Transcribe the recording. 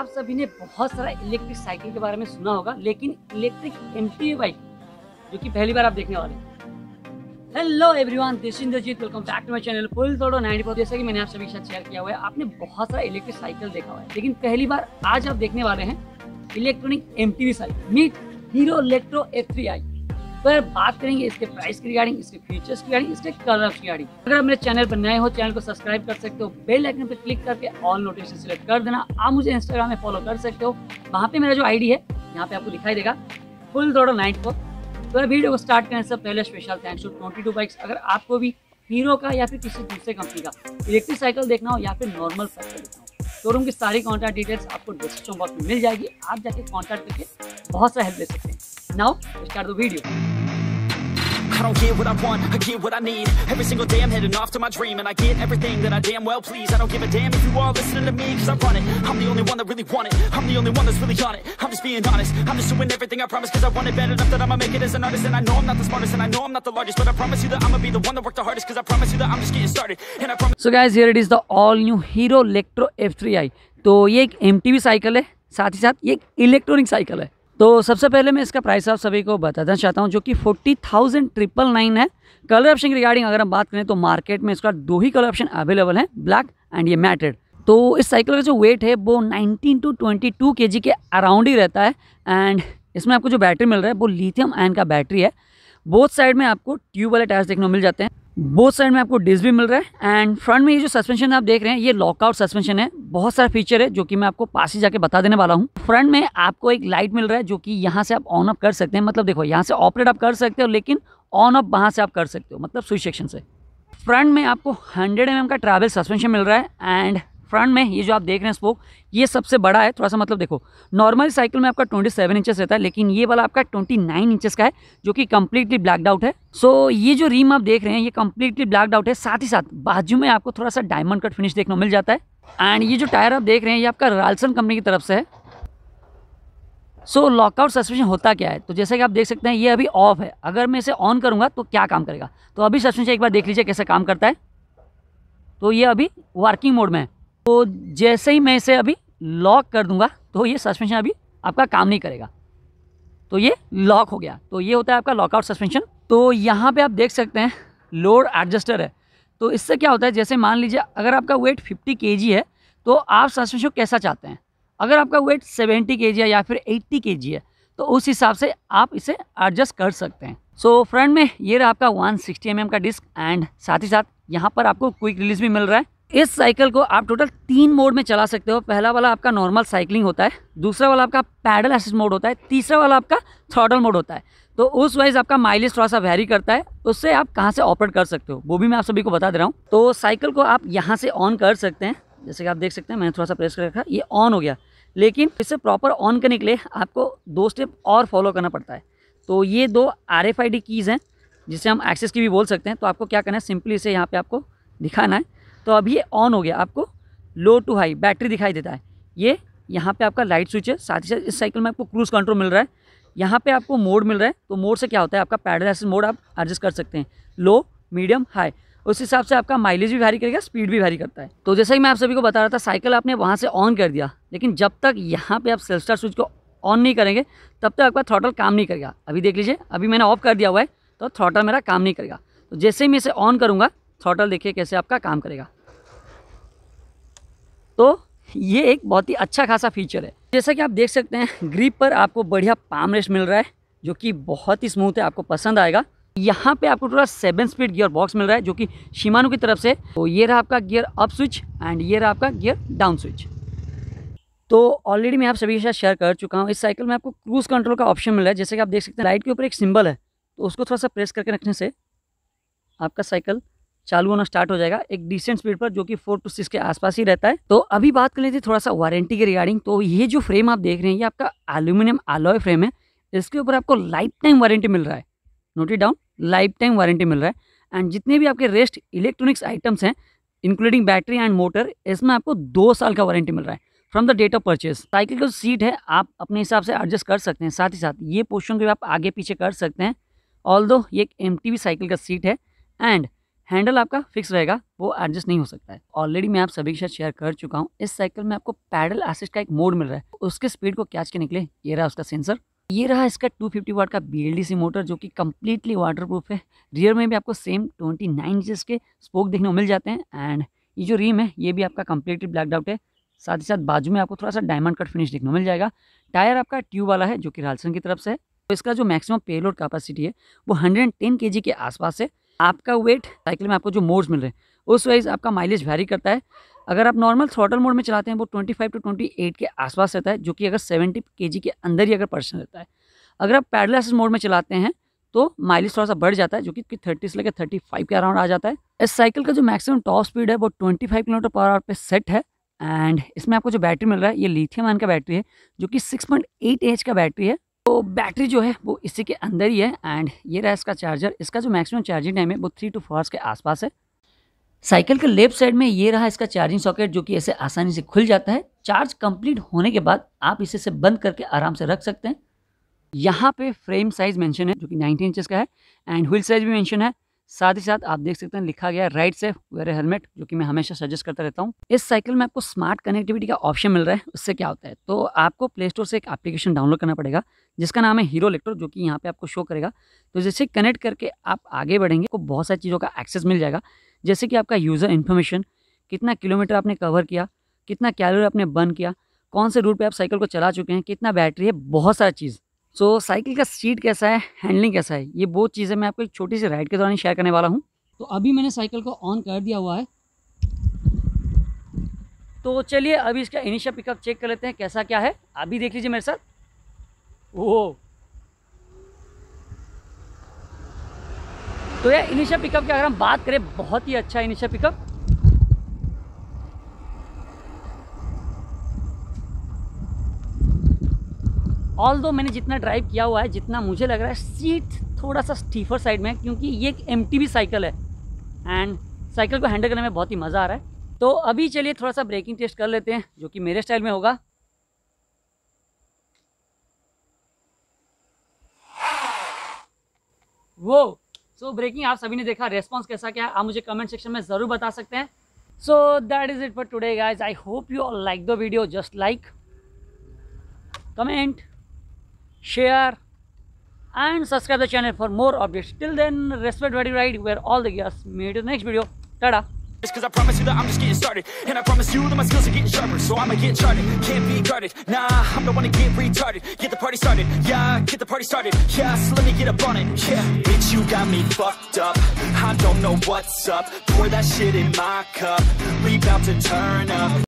आप सभी ने बहुत सारा इलेक्ट्रिक साइकिल के बारे में सुना होगा लेकिन इलेक्ट्रिक एम बाइक जो कि पहली बार आप देखने वाले हैं hello everyone this Indrajeet welcome back to my channel फुल तोड़ो नाइन फोर जैसा कि मैंने आप सभी के साथ शेयर किया हुआ है आपने बहुत सारा इलेक्ट्रिक साइकिल देखा हुआ है लेकिन पहली बार आज आप देखने वाले हैं electronic M cycle meet Hero Electro F I तो बात करेंगे इसके प्राइस की रिगार्डिंग इसके फीचर्स की रिगार्डिंग इसके कलर की रिगार्डिंग अगर आप मेरे चैनल पर नए हो चैनल को सब्सक्राइब कर सकते हो बेल आइकन पर क्लिक करके ऑल नोटिफिकेशन सिलेक्ट कर देना आप मुझे इंस्टाग्राम में फॉलो कर सकते हो वहाँ पे मेरा जो आईडी है यहाँ पे आपको दिखाई देगा फुल दौड़ो नाइट फोर तो वीडियो को स्टार्ट करने से पहले special thanks to twenty two bikes अगर आपको भी हीरो का या फिर किसी दूसरे कंपनी का इलेक्ट्रिक साइकिल देखना हो या फिर नॉर्मल साइकिल देखना हो शोरूम की सारी कॉन्टैक्ट डिटेल्स आपको डिस्क्रिप्शन बॉक्स में मिल जाएगी आप जाके कॉन्टैक्ट करके बहुत सा हेल्प ले सकते हैं now start the video I don't get what I want, I get what I need. Every single day I'm heading off to my dream, and I get everything that I damn well please. I don't give a damn if you all listening to me, cause I run it. I'm the only one that really want it. I'm the only one that's really on it. I'm just being honest. I'm just doing everything I promise, cause I want it bad enough that I'ma make it as an artist. And I know I'm not the smartest, and I know I'm not the largest, but I promise you that I'ma be the one that worked the hardest, cause I promise you that I'm just getting started. And I promise. So, guys, here it is the all new Hero Electro F3i. तो ये एक M cycle है साथ ही साथ ये एक electronic cycle है तो सबसे पहले मैं इसका प्राइस आप सभी को बताना चाहता हूँ जो कि फोर्टी थाउजेंड ट्रिपल नाइन है कलर ऑप्शन की रिगार्डिंग अगर हम बात करें तो मार्केट में इसका दो ही कलर ऑप्शन अवेलेबल है ब्लैक एंड ये मैटेड तो इस साइकिल का जो वेट है वो 19 टू 22 के के अराउंड ही रहता है एंड इसमें आपको जो बैटरी मिल रहा है वो लिथियम आयन का बैटरी है बोथ साइड में आपको ट्यूब वाले टायर्स देखने को मिल जाते हैं बोथ साइड में आपको डिस्क भी मिल रहा है एंड फ्रंट में ये जो सस्पेंशन आप देख रहे हैं ये लॉकआउट सस्पेंशन है बहुत सारा फीचर है जो कि मैं आपको पास ही जाके बता देने वाला हूँ फ्रंट में आपको एक लाइट मिल रहा है जो कि यहाँ से आप ऑन ऑफ कर सकते हैं मतलब देखो यहाँ से ऑपरेट आप कर सकते हो लेकिन ऑन ऑफ वहाँ से आप कर सकते हो मतलब स्विच सेक्शन से फ्रंट में आपको हंड्रेड एम mm का ट्रैवल सस्पेंशन मिल रहा है एंड फ्रंट में ये जो आप देख रहे हैं स्पोक ये सबसे बड़ा है थोड़ा सा मतलब देखो नॉर्मल साइकिल में आपका 27 सेवन इंचेस रहता है लेकिन ये वाला आपका 29 नाइन इंचेस का है जो कि कम्प्लीटली ब्लैकड आउट है सो so, ये जो रीम आप देख रहे हैं ये कम्प्लीटली ब्लैकड आउट है साथ ही साथ बाजू में आपको थोड़ा सा डायमंड कट फिनिश देखने को मिल जाता है एंड ये जो टायर आप देख रहे हैं ये आपका रालसन कंपनी की तरफ से है सो लॉकआउट सस्पेंशन होता क्या है तो जैसे कि आप देख सकते हैं ये अभी ऑफ है अगर मैं इसे ऑन करूंगा तो क्या काम करेगा तो अभी सस्पेंशन एक बार देख लीजिए कैसे काम करता है तो ये अभी वर्किंग मोड में है तो जैसे ही मैं इसे अभी लॉक कर दूंगा तो ये सस्पेंशन अभी आपका काम नहीं करेगा तो ये लॉक हो गया तो ये होता है आपका लॉकआउट सस्पेंशन तो यहाँ पे आप देख सकते हैं लोड एडजस्टर है तो इससे क्या होता है जैसे मान लीजिए अगर आपका वेट 50 के है तो आप सस्पेंशन कैसा चाहते हैं अगर आपका वेट 70 के है या फिर 80 के है तो उस हिसाब से आप इसे एडजस्ट कर सकते हैं सो so, फ्रंट में ये रहा आपका 160 सिक्सटी mm का डिस्क एंड साथ ही साथ यहाँ पर आपको क्विक रिलीज भी मिल रहा है इस साइकिल को आप टोटल तीन मोड में चला सकते हो पहला वाला आपका नॉर्मल साइकिलिंग होता है दूसरा वाला आपका पैडल एसिस मोड होता है तीसरा वाला आपका थ्रॉडल मोड होता है तो उस वाइज आपका माइलेज थोड़ा सा वैरी करता है उससे आप कहाँ से ऑपरेट कर सकते हो वो भी मैं आप सभी को बता दे रहा हूँ तो साइकिल को आप यहाँ से ऑन कर सकते हैं जैसे कि आप देख सकते हैं मैंने थोड़ा सा प्रेस कर रखा ये ऑन हो गया लेकिन इसे प्रॉपर ऑन करने के लिए आपको दो स्टेप और फॉलो करना पड़ता है तो ये दो आर कीज़ हैं जिसे हम एक्सेस की भी बोल सकते हैं तो आपको क्या करना है सिंपली इसे यहाँ पर आपको दिखाना है तो अभी ये ऑन हो गया आपको लो टू हाई बैटरी दिखाई देता है ये यहाँ पे आपका लाइट स्विच है साथ ही साथ इस साइकिल में आपको क्रूज़ कंट्रोल मिल रहा है यहाँ पे आपको मोड मिल रहा है तो मोड से क्या होता है आपका पैडल एसिस मोड आप एडजस्ट कर सकते हैं लो मीडियम हाई उस हिसाब से आपका माइलेज भी भारी करेगा स्पीड भी भारी करता है तो जैसा ही मैं आप सभी को बता रहा था साइकिल आपने वहाँ से ऑन कर दिया लेकिन जब तक यहाँ पर आप सेल्फ स्टार स्विच को ऑन नहीं करेंगे तब तक आपका थ्रॉटल काम नहीं करेगा अभी देख लीजिए अभी मैंने ऑफ कर दिया हुआ है तो थ्रॉटल मेरा काम नहीं करेगा तो जैसे ही मैं इसे ऑन करूँगा थ्रॉटल देखिए कैसे आपका काम करेगा तो ये एक बहुत ही अच्छा खासा फीचर है जैसा कि आप देख सकते हैं ग्रीप पर आपको बढ़िया पाम रेस्ट मिल रहा है जो कि बहुत ही स्मूथ है आपको पसंद आएगा यहाँ पे आपको थोड़ा सेवन स्पीड गियर बॉक्स मिल रहा है जो कि शिमानो की तरफ से तो ये रहा आपका गियर अप स्विच एंड ये रहा आपका गियर डाउन स्विच तो ऑलरेडी मैं आप सभी के साथ शेयर कर चुका हूँ इस साइकिल में आपको क्रूज़ कंट्रोल का ऑप्शन मिला है जैसे कि आप देख सकते हैं लाइट के ऊपर एक सिंबल है तो उसको थोड़ा सा प्रेस करके रखने से आपका साइकिल चालू होना स्टार्ट हो जाएगा एक डिसेंट स्पीड पर जो कि फोर टू सिक्स के आसपास ही रहता है तो अभी बात कर लेते हैं थोड़ा सा वारंटी के रिगार्डिंग तो ये जो फ्रेम आप देख रहे हैं ये आपका एल्यूमिनियम आलोय फ्रेम है इसके ऊपर आपको लाइफ टाइम वारंटी मिल रहा है note down life time warranty मिल रहा है एंड जितने भी आपके रेस्ट इलेक्ट्रॉनिक्स आइटम्स हैं इंक्लूडिंग बैटरी एंड मोटर इसमें आपको दो साल का वारंटी मिल रहा है from the date of purchase cycle का जो सीट है आप अपने हिसाब से एडजस्ट कर सकते हैं साथ ही साथ ये पोर्शन को भी आप आगे पीछे कर सकते हैं ऑल दो ये एक एम साइकिल का सीट है एंड हैंडल आपका फिक्स रहेगा वो एडजस्ट नहीं हो सकता है ऑलरेडी मैं आप सभी के साथ शेयर कर चुका हूँ इस साइकिल में आपको पैडल एसिस्ट का एक मोड मिल रहा है उसके स्पीड को कैच के निकले ये रहा उसका सेंसर ये रहा इसका 250 फिफ्टी वाट का बी मोटर जो कि कम्प्लीटली वाटर प्रूफ है रियर में भी आपको सेम 29 नाइन के स्पोक देखने को मिल जाते हैं एंड ये जो रीम है ये भी आपका कम्प्लीटली ब्लैक आउट है साथ ही साथ बाजू में आपको थोड़ा सा डायमंड कट फिनिश देखने को मिल जाएगा टायर आपका ट्यूब वाला है जो कि रालसन की तरफ से है तो इसका जो मैक्सिमम पेलोड कैपेसिटी है वो हंड्रेड केजी के आसपास है आपका वेट साइकिल में आपको जो मोड्स मिल रहे हैं उस वाइज आपका माइलेज वैरी करता है अगर आप नॉर्मल थ्रॉटल मोड में चलाते हैं वो 25 टू एट के आसपास रहता है जो कि अगर 70 के के अंदर ही अगर पर्सन रहता है अगर आप पैडल एसिस मोड में चलाते हैं तो माइलेज थोड़ा सा बढ़ जाता है जो कि थर्टी से लेकर थर्टी फाइव के अराउंड आ जाता है इस साइकिल का जो मैक्सिमम टॉप स्पीड है वो twenty five kilometre per hour पे सेट है एंड इसमें आपको जो बैटरी मिल रहा है ये लिथियम आयन का बैटरी है जो कि सिक्स पॉइंट एट एच का बैटरी है तो बैटरी जो है वो इसी के अंदर ही है एंड ये रहा इसका चार्जर इसका जो मैक्सिमम चार्जिंग टाइम है वो थ्री टू फोर आवर्स के आसपास है साइकिल के लेफ्ट साइड में ये रहा इसका चार्जिंग सॉकेट जो कि ऐसे आसानी से खुल जाता है चार्ज कंप्लीट होने के बाद आप इसे से बंद करके आराम से रख सकते हैं यहाँ पे फ्रेम साइज मेंशन है जो कि 19 इंचेस का है एंड व्हील साइज भी मेंशन है साथ ही साथ आप देख सकते हैं लिखा गया राइट सेफ वेयर हेलमेट जो कि मैं हमेशा सजेस्ट करता रहता हूँ इस साइकिल में आपको स्मार्ट कनेक्टिविटी का ऑप्शन मिल रहा है उससे क्या होता है तो आपको प्ले स्टोर से एक एप्लीकेशन डाउनलोड करना पड़ेगा जिसका नाम है हीरो इलेक्ट्रो जो कि यहाँ पे आपको शो करेगा तो जैसे कनेक्ट करके आप आगे बढ़ेंगे आपको बहुत सारी चीज़ों का एक्सेस मिल जाएगा जैसे कि आपका यूज़र इन्फॉर्मेशन कितना किलोमीटर आपने कवर किया कितना कैलोरी आपने बर्न किया कौन से रूट पर आप साइकिल को चला चुके हैं कितना बैटरी है बहुत सारा चीज़ सो so, साइकिल का सीट कैसा है हैंडलिंग कैसा है ये बहुत चीज़ें मैं आपको एक छोटी सी राइड के दौरान शेयर करने वाला हूँ तो अभी मैंने साइकिल को ऑन कर दिया हुआ है तो चलिए अभी इसका इनिशियल पिकअप चेक कर लेते हैं कैसा क्या है अभी देख लीजिए मेरे साथ ओ तो यह इनिशियल पिकअप की अगर हम बात करें बहुत ही अच्छा इनिशियल पिकअप ऑल दो मैंने जितना ड्राइव किया हुआ है जितना मुझे लग रहा है सीट थोड़ा सा स्टीफर साइड में है क्योंकि ये एक एम साइकिल है एंड साइकिल को हैंडल करने में बहुत ही मज़ा आ रहा है तो अभी चलिए थोड़ा सा ब्रेकिंग टेस्ट कर लेते हैं जो कि मेरे स्टाइल में होगा वो सो so, ब्रेकिंग आप सभी ने देखा रेस्पॉन्स कैसा क्या है आप मुझे कमेंट सेक्शन में ज़रूर बता सकते हैं so that is it for today guys I hope you like the video just like comment share and subscribe the channel for more updates. Till then, respect very right where all the gears. Meet in the next video. Tada. cause I promise you that I'm just getting started And I promise you that my skills are getting sharper So I'ma get charted, can't be guarded Nah, I'm the one to get retarded Get the party started, yeah, get the party started Yeah, so let me get up on it, yeah Bitch, you got me fucked up I don't know what's up Pour that shit in my cup We to turn up